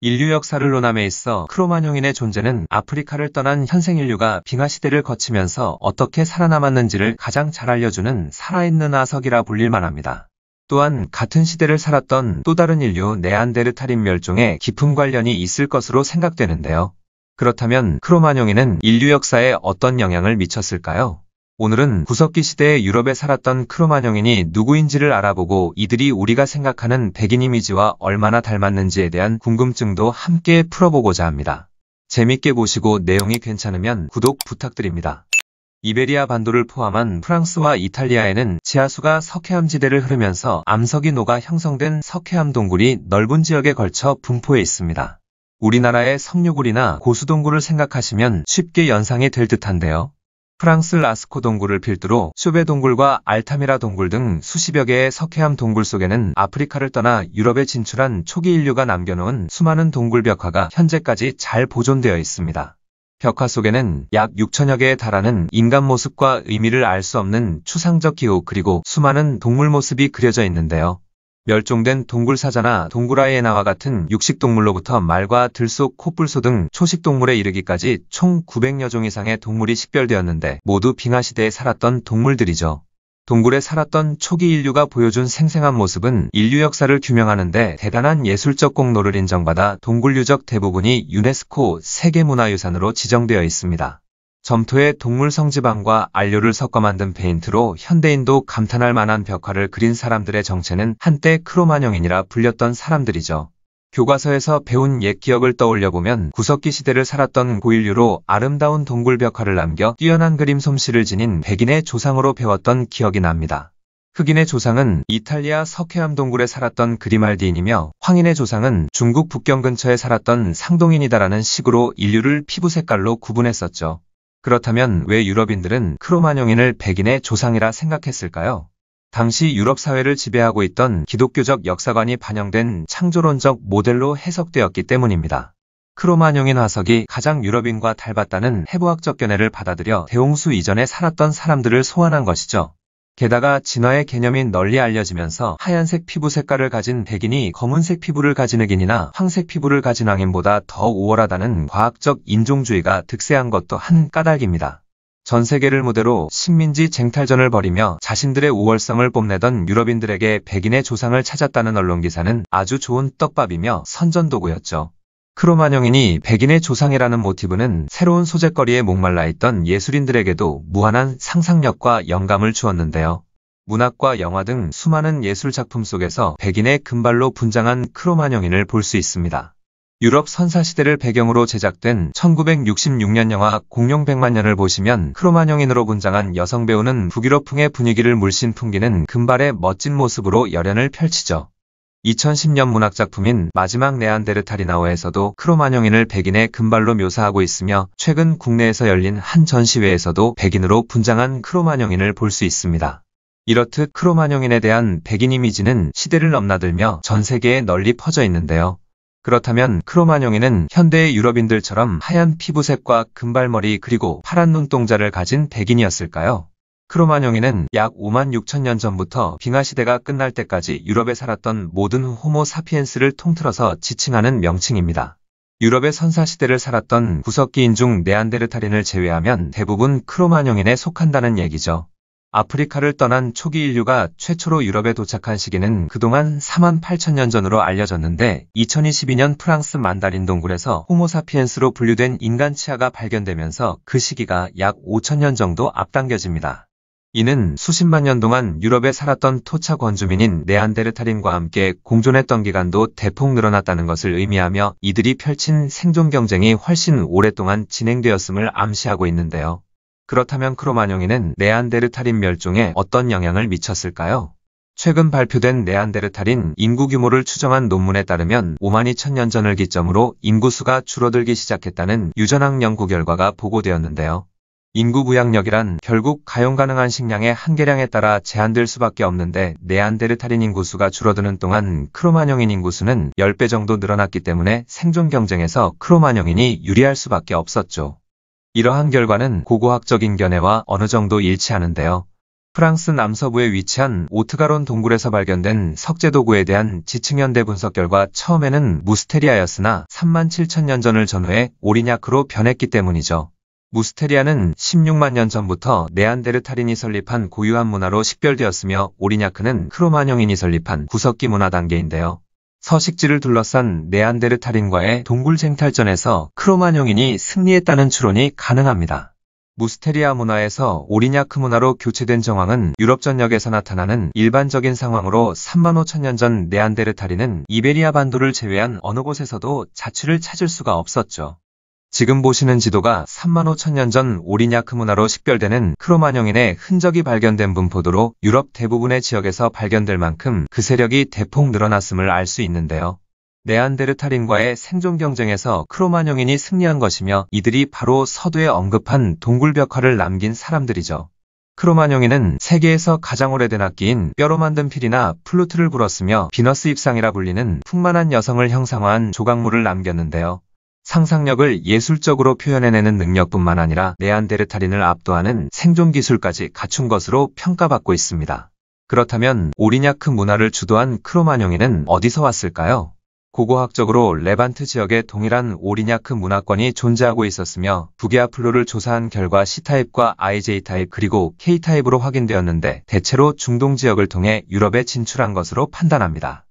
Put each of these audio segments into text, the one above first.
인류 역사를 논함에 있어 크로마뇽인의 존재는 아프리카를 떠난 현생 인류가 빙하시대를 거치면서 어떻게 살아남았는지를 가장 잘 알려주는 살아있는 아석이라 불릴 만합니다. 또한 같은 시대를 살았던 또 다른 인류 네안데르탈인 멸종에 깊은 관련이 있을 것으로 생각되는데요. 그렇다면 크로마뇽인은 인류 역사에 어떤 영향을 미쳤을까요? 오늘은 구석기 시대의 유럽에 살았던 크로마뇽인이 누구인지를 알아보고 이들이 우리가 생각하는 백인 이미지와 얼마나 닮았는지에 대한 궁금증도 함께 풀어보고자 합니다. 재밌게 보시고 내용이 괜찮으면 구독 부탁드립니다. 이베리아 반도를 포함한 프랑스와 이탈리아에는 지하수가 석회암지대를 흐르면서 암석이 녹아 형성된 석회암 동굴이 넓은 지역에 걸쳐 분포해 있습니다. 우리나라의 석류굴이나 고수동굴을 생각하시면 쉽게 연상이 될 듯한데요. 프랑스 라스코 동굴을 필두로 쇼베 동굴과 알타미라 동굴 등 수십여 개의 석회암 동굴 속에는 아프리카를 떠나 유럽에 진출한 초기 인류가 남겨놓은 수많은 동굴 벽화가 현재까지 잘 보존되어 있습니다. 벽화 속에는 약 6천여 개에 달하는 인간 모습과 의미를 알 수 없는 추상적 기호 그리고 수많은 동물 모습이 그려져 있는데요. 멸종된 동굴사자나 동굴아이에나와 같은 육식동물로부터 말과 들소, 코뿔소 등 초식동물에 이르기까지 총 900여 종 이상의 동물이 식별되었는데 모두 빙하시대에 살았던 동물들이죠. 동굴에 살았던 초기 인류가 보여준 생생한 모습은 인류 역사를 규명하는데 대단한 예술적 공로를 인정받아 동굴 유적 대부분이 유네스코 세계문화유산으로 지정되어 있습니다. 점토에 동물 성지방과 안료를 섞어 만든 페인트로 현대인도 감탄할 만한 벽화를 그린 사람들의 정체는 한때 크로마뇽인이라 불렸던 사람들이죠. 교과서에서 배운 옛 기억을 떠올려 보면 구석기 시대를 살았던 고인류로 아름다운 동굴 벽화를 남겨 뛰어난 그림 솜씨를 지닌 백인의 조상으로 배웠던 기억이 납니다. 흑인의 조상은 이탈리아 석회암 동굴에 살았던 그리말디인이며 황인의 조상은 중국 북경 근처에 살았던 상동인이다라는 식으로 인류를 피부 색깔로 구분했었죠. 그렇다면 왜 유럽인들은 크로마뇽인을 백인의 조상이라 생각했을까요? 당시 유럽 사회를 지배하고 있던 기독교적 역사관이 반영된 창조론적 모델로 해석되었기 때문입니다. 크로마뇽인 화석이 가장 유럽인과 닮았다는 해부학적 견해를 받아들여 대홍수 이전에 살았던 사람들을 소환한 것이죠. 게다가 진화의 개념이 널리 알려지면서 하얀색 피부 색깔을 가진 백인이 검은색 피부를 가진 흑인이나 황색 피부를 가진 왕인보다 더 우월하다는 과학적 인종주의가 득세한 것도 한 까닭입니다. 전 세계를 무대로 식민지 쟁탈전을 벌이며 자신들의 우월성을 뽐내던 유럽인들에게 백인의 조상을 찾았다는 언론 기사는 아주 좋은 떡밥이며 선전도구였죠. 크로마뇽인이 백인의 조상이라는 모티브는 새로운 소재거리에 목말라 있던 예술인들에게도 무한한 상상력과 영감을 주었는데요. 문학과 영화 등 수많은 예술 작품 속에서 백인의 금발로 분장한 크로마뇽인을 볼 수 있습니다. 유럽 선사시대를 배경으로 제작된 1966년 영화 공룡 백만년을 보시면 크로마뇽인으로 분장한 여성 배우는 북유럽풍의 분위기를 물씬 풍기는 금발의 멋진 모습으로 열연을 펼치죠. 2010년 문학작품인 마지막 네안데르탈이나오에서도 크로마뇽인을 백인의 금발로 묘사하고 있으며 최근 국내에서 열린 한 전시회에서도 백인으로 분장한 크로마뇽인을 볼 수 있습니다. 이렇듯 크로마뇽인에 대한 백인 이미지는 시대를 넘나들며 전 세계에 널리 퍼져 있는데요. 그렇다면 크로마뇽인은 현대의 유럽인들처럼 하얀 피부색과 금발머리 그리고 파란 눈동자를 가진 백인이었을까요? 크로마뇽인은 약 5만 6천 년 전부터 빙하시대가 끝날 때까지 유럽에 살았던 모든 호모 사피엔스를 통틀어서 지칭하는 명칭입니다. 유럽의 선사시대를 살았던 구석기인 중 네안데르탈인을 제외하면 대부분 크로마뇽인에 속한다는 얘기죠. 아프리카를 떠난 초기 인류가 최초로 유럽에 도착한 시기는 그동안 4만 8천 년 전으로 알려졌는데 2022년 프랑스 만다린 동굴에서 호모사피엔스로 분류된 인간 치아가 발견되면서 그 시기가 약 5천 년 정도 앞당겨집니다. 이는 수십만 년 동안 유럽에 살았던 토착 원주민인 네안데르탈인과 함께 공존했던 기간도 대폭 늘어났다는 것을 의미하며 이들이 펼친 생존 경쟁이 훨씬 오랫동안 진행되었음을 암시하고 있는데요. 그렇다면 크로마뇽인은 네안데르탈인 멸종에 어떤 영향을 미쳤을까요? 최근 발표된 네안데르탈인 인구 규모를 추정한 논문에 따르면 5만 2천 년 전을 기점으로 인구수가 줄어들기 시작했다는 유전학 연구 결과가 보고되었는데요. 인구 부양력이란 결국 가용 가능한 식량의 한계량에 따라 제한될 수밖에 없는데 네안데르탈인 인구수가 줄어드는 동안 크로마뇽인 인구수는 10배 정도 늘어났기 때문에 생존 경쟁에서 크로마뇽인이 유리할 수밖에 없었죠. 이러한 결과는 고고학적인 견해와 어느 정도 일치하는데요. 프랑스 남서부에 위치한 오트가론 동굴에서 발견된 석재 도구에 대한 지층연대 분석 결과 처음에는 무스테리아였으나 3 7 0 0 0년 전을 전후해 오리냐크로 변했기 때문이죠. 무스테리아는 16만 년 전부터 네안데르탈인이 설립한 고유한 문화로 식별되었으며 오리냐크는 크로마뇽인이 설립한 구석기 문화 단계인데요. 서식지를 둘러싼 네안데르탈인과의 동굴 쟁탈전에서 크로마뇽인이 승리했다는 추론이 가능합니다. 무스테리아 문화에서 오리냐크 문화로 교체된 정황은 유럽 전역에서 나타나는 일반적인 상황으로 3만 5천 년 전 네안데르탈인은 이베리아 반도를 제외한 어느 곳에서도 자취를 찾을 수가 없었죠. 지금 보시는 지도가 3만 5천 년 전 오리냐크 문화로 식별되는 크로마뇽인의 흔적이 발견된 분포도로 유럽 대부분의 지역에서 발견될 만큼 그 세력이 대폭 늘어났음을 알 수 있는데요. 네안데르탈인과의 생존 경쟁에서 크로마뇽인이 승리한 것이며 이들이 바로 서두에 언급한 동굴벽화를 남긴 사람들이죠. 크로마뇽인은 세계에서 가장 오래된 악기인 뼈로 만든 필이나 플루트를 불었으며 비너스 입상이라 불리는 풍만한 여성을 형상화한 조각물을 남겼는데요. 상상력을 예술적으로 표현해내는 능력뿐만 아니라 네안데르탈인을 압도하는 생존 기술까지 갖춘 것으로 평가받고 있습니다. 그렇다면 오리냐크 문화를 주도한 크로마뇽인은 어디서 왔을까요? 고고학적으로 레반트 지역에 동일한 오리냐크 문화권이 존재하고 있었으며 북이아플로를 조사한 결과 C타입과 IJ타입 그리고 K타입으로 확인되었는데 대체로 중동 지역을 통해 유럽에 진출한 것으로 판단합니다.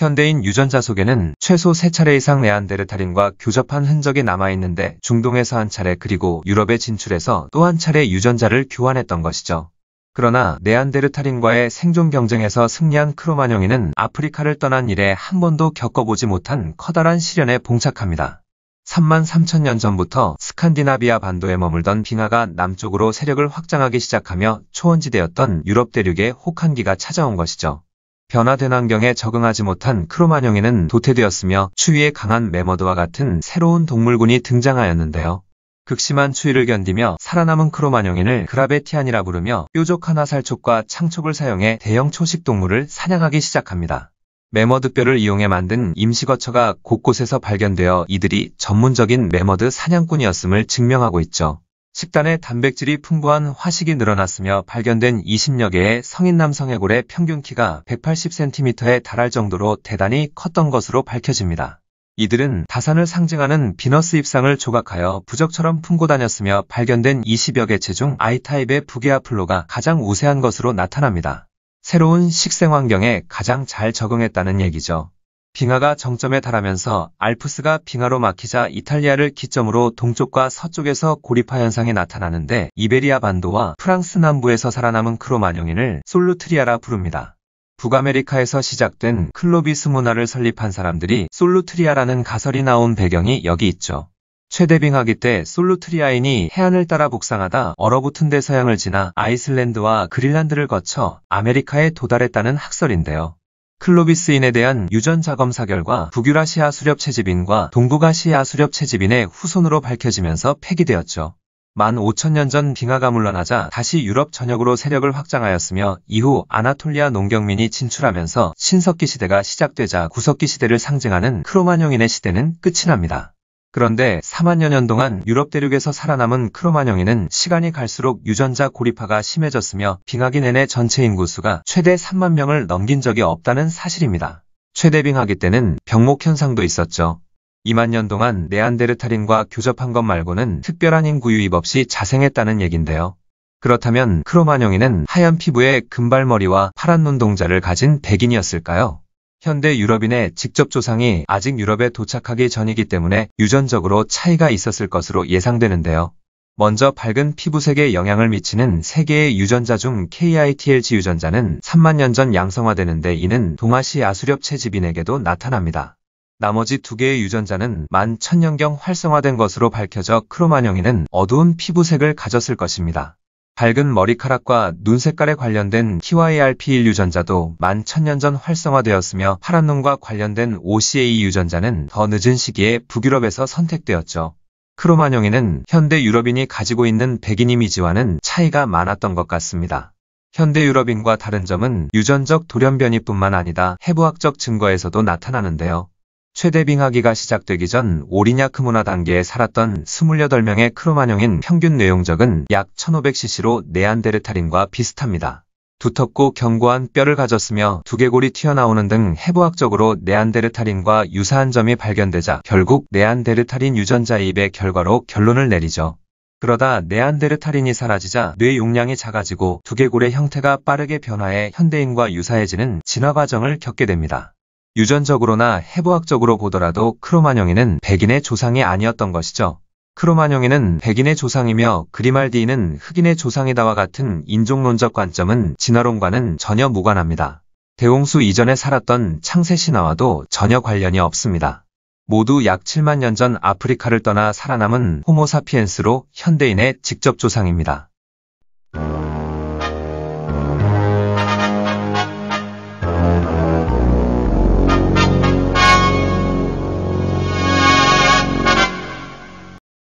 현대인 유전자 속에는 최소 3차례 이상 네안데르탈인과 교접한 흔적이 남아있는데 중동에서 한 차례 그리고 유럽에 진출해서 또 한 차례 유전자를 교환했던 것이죠. 그러나 네안데르탈인과의 생존 경쟁에서 승리한 크로마뇽인은 아프리카를 떠난 이래 한 번도 겪어보지 못한 커다란 시련에 봉착합니다. 3만 3천 년 전부터 스칸디나비아 반도에 머물던 빙하가 남쪽으로 세력을 확장하기 시작하며 초원지대였던 유럽 대륙의 혹한기가 찾아온 것이죠. 변화된 환경에 적응하지 못한 크로마뇽인은 도태되었으며 추위에 강한 매머드와 같은 새로운 동물군이 등장하였는데요. 극심한 추위를 견디며 살아남은 크로마뇽인을 그라베티안이라 부르며 뾰족 한나 살촉과 창촉을 사용해 대형 초식동물을 사냥하기 시작합니다. 메머드뼈를 이용해 만든 임시거처가 곳곳에서 발견되어 이들이 전문적인 메머드 사냥꾼이었음을 증명하고 있죠. 식단에 단백질이 풍부한 화식이 늘어났으며 발견된 20여 개의 성인 남성 해골의 평균 키가 180cm에 달할 정도로 대단히 컸던 것으로 밝혀집니다. 이들은 다산을 상징하는 비너스 입상을 조각하여 부적처럼 품고 다녔으며 발견된 20여 개체 중 I타입의 부계아플로가 가장 우세한 것으로 나타납니다. 새로운 식생 환경에 가장 잘 적응했다는 얘기죠. 빙하가 정점에 달하면서 알프스가 빙하로 막히자 이탈리아를 기점으로 동쪽과 서쪽에서 고립화 현상이 나타나는데 이베리아 반도와 프랑스 남부에서 살아남은 크로마뇽인을 솔루트리아라 부릅니다. 북아메리카에서 시작된 클로비스 문화를 설립한 사람들이 솔루트리아라는 가설이 나온 배경이 여기 있죠. 최대빙하기 때 솔루트리아인이 해안을 따라 북상하다 얼어붙은 대서양을 지나 아이슬란드와 그린란드를 거쳐 아메리카에 도달했다는 학설인데요. 클로비스인에 대한 유전자 검사 결과 북유라시아 수렵채집인과 동북아시아 수렵채집인의 후손으로 밝혀지면서 폐기되었죠. 15,000년 전 빙하가 물러나자 다시 유럽 전역으로 세력을 확장하였으며 이후 아나톨리아 농경민이 진출하면서 신석기 시대가 시작되자 구석기 시대를 상징하는 크로마뇽인의 시대는 끝이 납니다. 그런데 4만여 년 동안 유럽 대륙에서 살아남은 크로마뇽인은 시간이 갈수록 유전자 고립화가 심해졌으며 빙하기 내내 전체 인구수가 최대 3만 명을 넘긴 적이 없다는 사실입니다. 최대 빙하기 때는 병목 현상도 있었죠. 2만 년 동안 네안데르탈인과 교접한 것 말고는 특별한 인구 유입 없이 자생했다는 얘긴데요. 그렇다면 크로마뇽인은 하얀 피부에 금발머리와 파란 눈동자를 가진 백인이었을까요? 현대 유럽인의 직접 조상이 아직 유럽에 도착하기 전이기 때문에 유전적으로 차이가 있었을 것으로 예상되는데요. 먼저 밝은 피부색에 영향을 미치는 세개의 유전자 중 KITLG 유전자는 3만 년 전 양성화되는데 이는 동아시아 수렵 채집인에게도 나타납니다. 나머지 두 개의 유전자는 만 천년경 활성화된 것으로 밝혀져 크로마뇽인은 어두운 피부색을 가졌을 것입니다. 밝은 머리카락과 눈 색깔에 관련된 TYRP 1 유전자도 만 천년 전 활성화되었으며 파란 눈과 관련된 OCA e 유전자는 더 늦은 시기에 북유럽에서 선택되었죠. 크로마뇽에는 현대 유럽인이 가지고 있는 백인 이미지와는 차이가 많았던 것 같습니다. 현대 유럽인과 다른 점은 유전적 돌연변이뿐만 아니다 해부학적 증거에서도 나타나는데요. 최대빙하기가 시작되기 전 오리냐크문화 단계에 살았던 28명의 크로마뇽인 평균 뇌용적은 약 1500cc로 네안데르탈인과 비슷합니다. 두텁고 견고한 뼈를 가졌으며 두개골이 튀어나오는 등 해부학적으로 네안데르탈인과 유사한 점이 발견되자 결국 네안데르탈인 유전자 이입의 결과로 결론을 내리죠. 그러다 네안데르탈인이 사라지자 뇌 용량이 작아지고 두개골의 형태가 빠르게 변화해 현대인과 유사해지는 진화 과정을 겪게 됩니다. 유전적으로나 해부학적으로 보더라도 크로마뇽인은 백인의 조상이 아니었던 것이죠. 크로마뇽인은 백인의 조상이며 그리말디인은 흑인의 조상이다와 같은 인종론적 관점은 진화론과는 전혀 무관합니다. 대홍수 이전에 살았던 창세 신화와도 전혀 관련이 없습니다. 모두 약 7만 년 전 아프리카를 떠나 살아남은 호모사피엔스로 현대인의 직접 조상입니다.